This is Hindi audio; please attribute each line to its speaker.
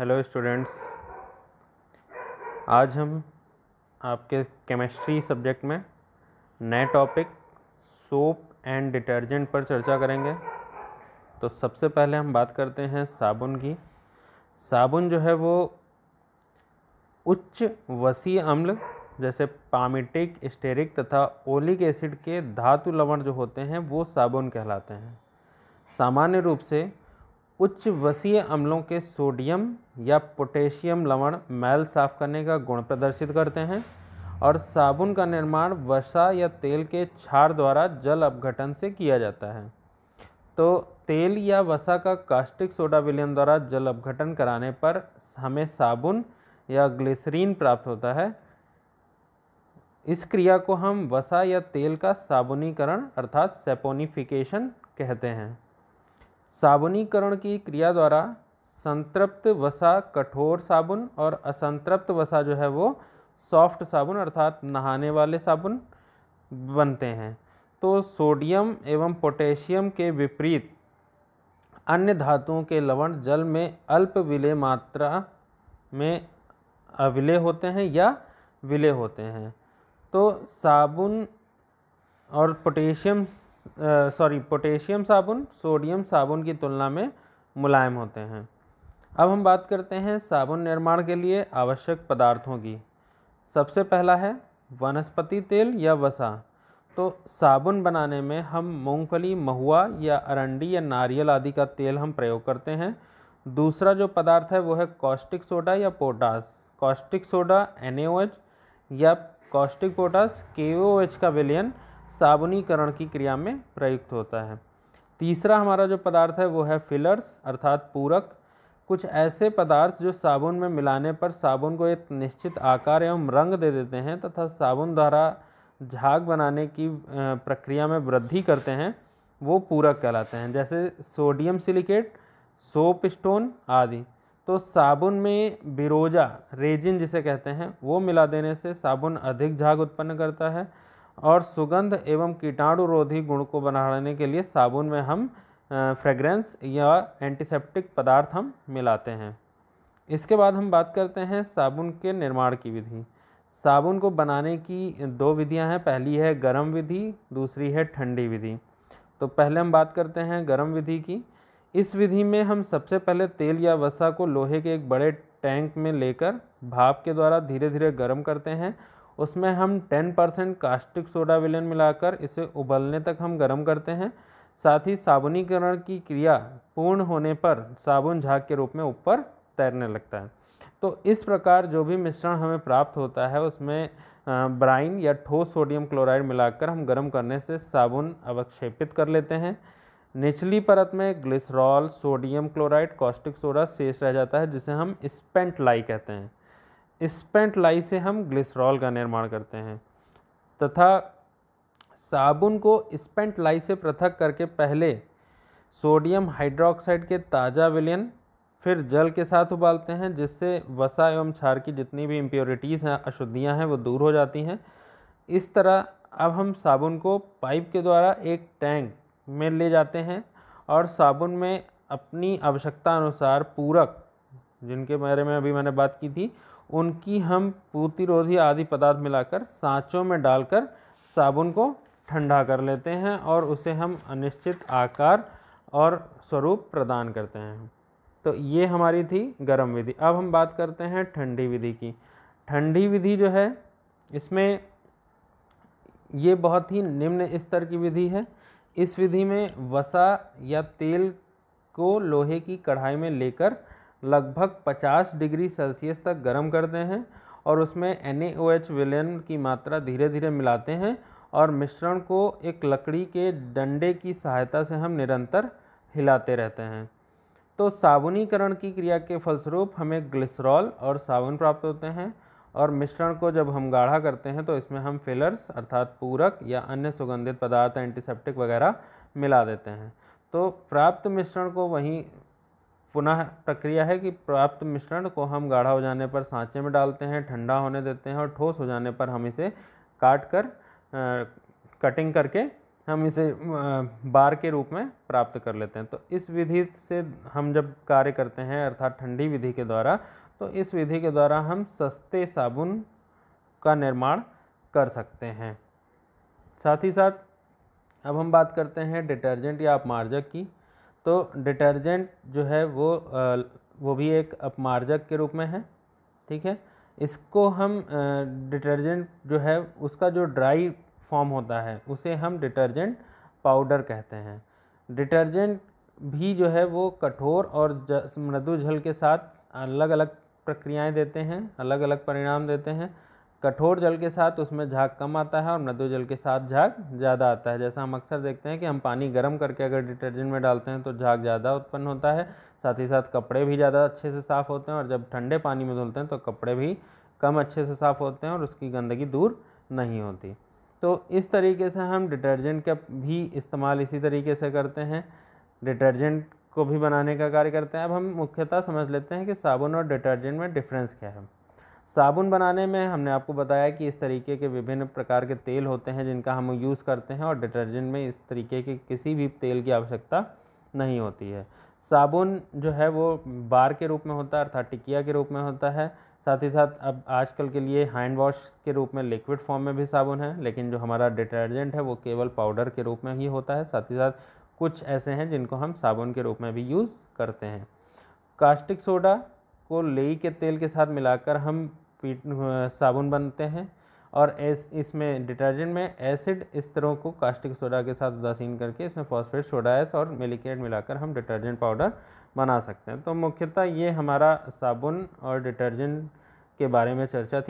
Speaker 1: हेलो स्टूडेंट्स आज हम आपके केमिस्ट्री सब्जेक्ट में नए टॉपिक सोप एंड डिटर्जेंट पर चर्चा करेंगे तो सबसे पहले हम बात करते हैं साबुन की साबुन जो है वो उच्च वसी अम्ल जैसे पामिटिक स्टेरिक तथा ओलिक एसिड के धातु लवण जो होते हैं वो साबुन कहलाते हैं सामान्य रूप से उच्च वसीय अम्लों के सोडियम या पोटेशियम लवण मैल साफ करने का गुण प्रदर्शित करते हैं और साबुन का निर्माण वसा या तेल के क्षार द्वारा जल अपघटन से किया जाता है तो तेल या वसा का कास्टिक सोडा विलयन द्वारा जल अपघटन कराने पर हमें साबुन या ग्लिसरीन प्राप्त होता है इस क्रिया को हम वसा या तेल का साबुनीकरण अर्थात सेपोनिफिकेशन कहते हैं साबुनीकरण की क्रिया द्वारा संतृप्त वसा कठोर साबुन और असंतृप्त वसा जो है वो सॉफ्ट साबुन अर्थात नहाने वाले साबुन बनते हैं तो सोडियम एवं पोटेशियम के विपरीत अन्य धातुओं के लवण जल में अल्प विलय मात्रा में अविलय होते हैं या विलय होते हैं तो साबुन और पोटेशियम सॉरी पोटेशियम साबुन सोडियम साबुन की तुलना में मुलायम होते हैं अब हम बात करते हैं साबुन निर्माण के लिए आवश्यक पदार्थों की सबसे पहला है वनस्पति तेल या वसा तो साबुन बनाने में हम मूंगफली महुआ या अरंडी या नारियल आदि का तेल हम प्रयोग करते हैं दूसरा जो पदार्थ है वो है कॉस्टिक सोडा या पोटास कॉस्टिक सोडा एन या कॉस्टिक पोटास के का विलयन साबुनीकरण की क्रिया में प्रयुक्त होता है तीसरा हमारा जो पदार्थ है वो है फिलर्स अर्थात पूरक कुछ ऐसे पदार्थ जो साबुन में मिलाने पर साबुन को एक निश्चित आकार एवं रंग दे देते हैं तथा साबुन द्वारा झाग बनाने की प्रक्रिया में वृद्धि करते हैं वो पूरक कहलाते हैं जैसे सोडियम सिलिकेट सोप स्टोन आदि तो साबुन में बिरोजा रेजिन जिसे कहते हैं वो मिला देने से साबुन अधिक झाग उत्पन्न करता है और सुगंध एवं कीटाणु रोधी गुण को बनाने के लिए साबुन में हम फ्रेगरेंस या एंटीसेप्टिक पदार्थ हम मिलाते हैं इसके बाद हम बात करते हैं साबुन के निर्माण की विधि साबुन को बनाने की दो विधियां हैं पहली है गर्म विधि दूसरी है ठंडी विधि तो पहले हम बात करते हैं गर्म विधि की इस विधि में हम सबसे पहले तेल या वसा को लोहे के एक बड़े टैंक में लेकर भाप के द्वारा धीरे धीरे गर्म करते हैं उसमें हम 10 परसेंट कास्टिक सोडा विलन मिलाकर इसे उबलने तक हम गर्म करते हैं साथ ही साबुनीकरण की क्रिया पूर्ण होने पर साबुन झाग के रूप में ऊपर तैरने लगता है तो इस प्रकार जो भी मिश्रण हमें प्राप्त होता है उसमें ब्राइन या ठोस सोडियम क्लोराइड मिलाकर हम गर्म करने से साबुन अवक्षेपित कर लेते हैं निचली परत में glycerol sodium chloride caustic soda शेष रह जाता है जिसे हम स्पेंट लाई कहते हैं स्पेंट लाई से हम ग्लिसरॉल का निर्माण करते हैं तथा साबुन को स्पेंट लाई से पृथक करके पहले सोडियम हाइड्रोक्साइड के ताज़ा विलयन फिर जल के साथ उबालते हैं जिससे वसा एवं क्षार की जितनी भी इम्प्योरिटीज़ हैं अशुद्धियां हैं वो दूर हो जाती हैं इस तरह अब हम साबुन को पाइप के द्वारा एक टैंक में ले जाते हैं और साबुन में अपनी आवश्यकता अनुसार पूरक जिनके बारे में अभी मैंने बात की थी उनकी हम प्रतिरोधी आदि पदार्थ मिलाकर सांचों में डालकर साबुन को ठंडा कर लेते हैं और उसे हम अनिश्चित आकार और स्वरूप प्रदान करते हैं तो ये हमारी थी गर्म विधि अब हम बात करते हैं ठंडी विधि की ठंडी विधि जो है इसमें ये बहुत ही निम्न स्तर की विधि है इस विधि में वसा या तेल को लोहे की कढ़ाई में लेकर लगभग 50 डिग्री सेल्सियस तक गर्म करते हैं और उसमें एन विलयन की मात्रा धीरे धीरे मिलाते हैं और मिश्रण को एक लकड़ी के डंडे की सहायता से हम निरंतर हिलाते रहते हैं तो साबुनीकरण की क्रिया के फलस्वरूप हमें ग्लिसरॉल और साबुन प्राप्त होते हैं और मिश्रण को जब हम गाढ़ा करते हैं तो इसमें हम फिलर्स अर्थात पूरक या अन्य सुगंधित पदार्थ एंटीसेप्टिक वगैरह मिला देते हैं तो प्राप्त मिश्रण को वहीं पुनः प्रक्रिया है कि प्राप्त मिश्रण को हम गाढ़ा हो जाने पर सांचे में डालते हैं ठंडा होने देते हैं और ठोस हो जाने पर हम इसे काट कर आ, कटिंग करके हम इसे बार के रूप में प्राप्त कर लेते हैं तो इस विधि से हम जब कार्य करते हैं अर्थात ठंडी विधि के द्वारा तो इस विधि के द्वारा हम सस्ते साबुन का निर्माण कर सकते हैं साथ ही साथ अब हम बात करते हैं डिटर्जेंट या अपमार्जक की तो डिटर्जेंट जो है वो वो भी एक अपमार्जक के रूप में है ठीक है इसको हम डिटर्जेंट जो है उसका जो ड्राई फॉर्म होता है उसे हम डिटर्जेंट पाउडर कहते हैं डिटर्जेंट भी जो है वो कठोर और मृदु जल के साथ अलग अलग प्रक्रियाएं देते हैं अलग अलग परिणाम देते हैं कठोर जल के साथ उसमें झाग कम आता है और मृदु जल के साथ झाग ज़्यादा आता है जैसा हम अक्सर देखते हैं कि हम पानी गर्म करके अगर डिटर्जेंट में डालते हैं तो झाग ज़्यादा उत्पन्न होता है साथ ही साथ कपड़े भी ज़्यादा अच्छे से साफ़ होते हैं और जब ठंडे पानी में धुलते हैं तो कपड़े भी कम अच्छे से साफ़ होते हैं और उसकी गंदगी दूर नहीं होती तो इस तरीके से हम डिटर्जेंट का भी इस्तेमाल इसी तरीके से करते हैं डिटर्जेंट को भी बनाने का कार्य करते हैं अब हम मुख्यतः समझ लेते हैं कि साबुन और डिटर्जेंट में डिफरेंस क्या है साबुन बनाने में हमने आपको बताया कि इस तरीके के विभिन्न प्रकार के तेल होते हैं जिनका हम यूज़ करते हैं और डिटर्जेंट में इस तरीके के किसी भी तेल की आवश्यकता नहीं होती है साबुन जो है वो बार के रूप में होता है अर्थात टिकिया के रूप में होता है साथ ही साथ अब आजकल के लिए हैंड वॉश के रूप में लिक्विड फॉर्म में भी साबुन है लेकिन जो हमारा डिटर्जेंट है वो केवल पाउडर के रूप में ही होता है साथ ही साथ कुछ ऐसे हैं जिनको हम साबुन के रूप में भी यूज़ करते हैं कास्टिक सोडा को लेई के तेल के साथ मिलाकर हम साबुन बनते हैं और एस इसमें डिटर्जेंट में एसिड इस तरह को कास्टिक सोडा के साथ उदासीन करके इसमें फॉस्फेट सोडा एस और मिलिकेट मिलाकर हम डिटर्जेंट पाउडर बना सकते हैं तो मुख्यतः ये हमारा साबुन और डिटर्जेंट के बारे में चर्चा थी